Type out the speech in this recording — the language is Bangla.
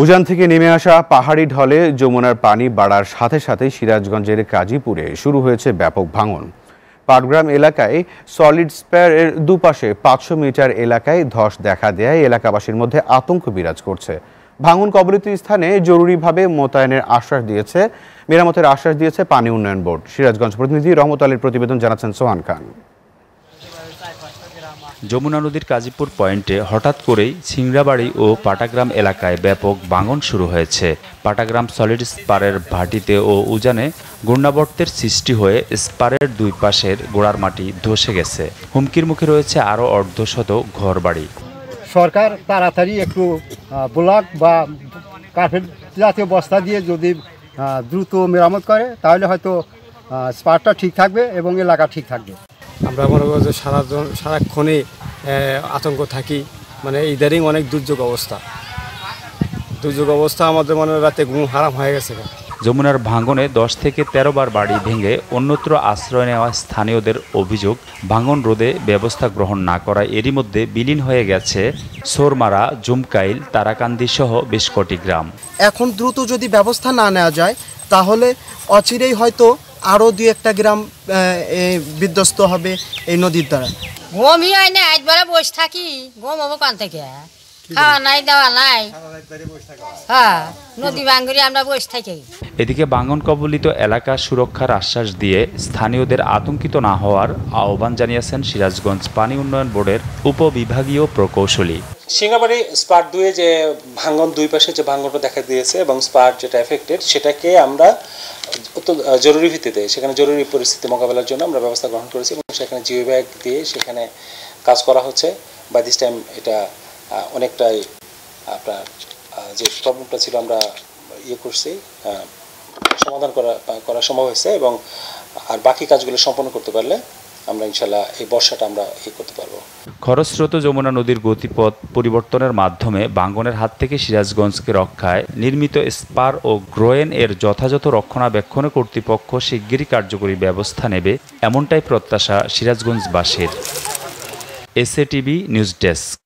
উজান থেকে নেমে আসা পাহাড়ি ঢলে যমুনার পানি বাড়ার সাথে সাথে সিরাজগঞ্জের কাজীপুরে শুরু হয়েছে ব্যাপক ভাঙন পাটগ্রাম এলাকায় সলিড এর দুপাশে পাঁচশো মিটার এলাকায় ধস দেখা দেয় এলাকাবাসীর মধ্যে আতঙ্ক বিরাজ করছে ভাঙন কবলিত স্থানে জরুরিভাবে মোতায়েনের আশ্বাস দিয়েছে মেরামতের আশ্বাস দিয়েছে পানি উন্নয়ন বোর্ড সিরাজগঞ্জ প্রতিনিধি রহমত আলীর প্রতিবেদন জানাচ্ছেন সোহান খান যমুনা নদীর কাজীপুর পয়েন্টে হঠাৎ করেই সিংড়াবাড়ি ও পাটাগ্রাম এলাকায় ব্যাপক বাঙন শুরু হয়েছে পাটাগ্রাম সলিড স্পারের ভাটিতে ও উজানে গুণাবর্তের সৃষ্টি হয়ে স্পারের দুই পাশের গোড়ার মাটি ধসে গেছে হুমকির মুখে রয়েছে আরও অর্ধশত ঘরবাড়ি সরকার তাড়াতাড়ি একটু ব্লক বা কার্পেট জাতীয় বস্তা দিয়ে যদি দ্রুত মেরামত করে তাহলে হয়তো স্পারটা ঠিক থাকবে এবং এলাকা ঠিক থাকবে আমরা মনে করি যে সারা সারাক্ষণে আতঙ্ক থাকি মানে ইদারিং অনেক দুর্যোগ অবস্থা দুর্যোগ অবস্থা আমাদের মানে রাতে ঘুম হারাম হয়ে গেছে যমুনার ভাঙনে দশ থেকে ১৩ বার বাড়ি ভেঙে অন্যত্র আশ্রয় নেওয়া স্থানীয়দের অভিযোগ ভাঙন রোধে ব্যবস্থা গ্রহণ না করায় এরই মধ্যে বিলীন হয়ে গেছে সোরমারা জুমকাইল তারাকান্দি সহ বেশ কটি গ্রাম এখন দ্রুত যদি ব্যবস্থা না নেওয়া যায় তাহলে অচিরেই হয়তো আরও দু একটা গ্রাম বিধ্বস্ত হবে এই নদীর দ্বারা গমি হয় না একবারে বসে থাকি গম হবো কান থেকে খাওয়া নাই দাওয়া নাই হ্যাঁ নদী বাঙ্গুরি আমরা বসে থাকি এদিকে বাঙ্গন কবলিত এলাকা সুরক্ষার আশ্বাস দিয়ে স্থানীয়দের আতঙ্কিত না হওয়ার আহ্বান জানিয়েছেন সিরাজগঞ্জ পানি উন্নয়ন বোর্ডের উপবিভাগীয় প্রকৌশলী সিঙ্গাবাড়ি স্পার্ট দুয়ে যে ভাঙ্গন দুই পাশে যে ভাঙ্গনটা দেখা দিয়েছে এবং স্পার্ট যেটা এফেক্টেড সেটাকে আমরা অত্যন্ত জরুরি ভিত্তিতে সেখানে জরুরি পরিস্থিতি মোকাবেলার জন্য আমরা ব্যবস্থা গ্রহণ করেছি এবং সেখানে জিও ব্যাগ দিয়ে সেখানে কাজ করা হচ্ছে বাই দিস টাইম এটা অনেকটাই আপনার যে প্রবলেমটা ছিল আমরা ইয়ে করছি সমাধান করা করা সম্ভব হয়েছে এবং আর বাকি কাজগুলো সম্পন্ন করতে পারলে আমরা ইনশাল্লাহ এই বর্ষাটা আমরা এ করতে পারবো খরস্রোত যমুনা নদীর গতিপথ পরিবর্তনের মাধ্যমে বাঙ্গনের হাত থেকে সিরাজগঞ্জকে রক্ষায় নির্মিত স্পার ও গ্রোয়েন এর যথাযথ রক্ষণাবেক্ষণে কর্তৃপক্ষ শিগগিরই কার্যকরী ব্যবস্থা নেবে এমনটাই প্রত্যাশা সিরাজগঞ্জবাসীর টিভি নিউজ ডেস্ক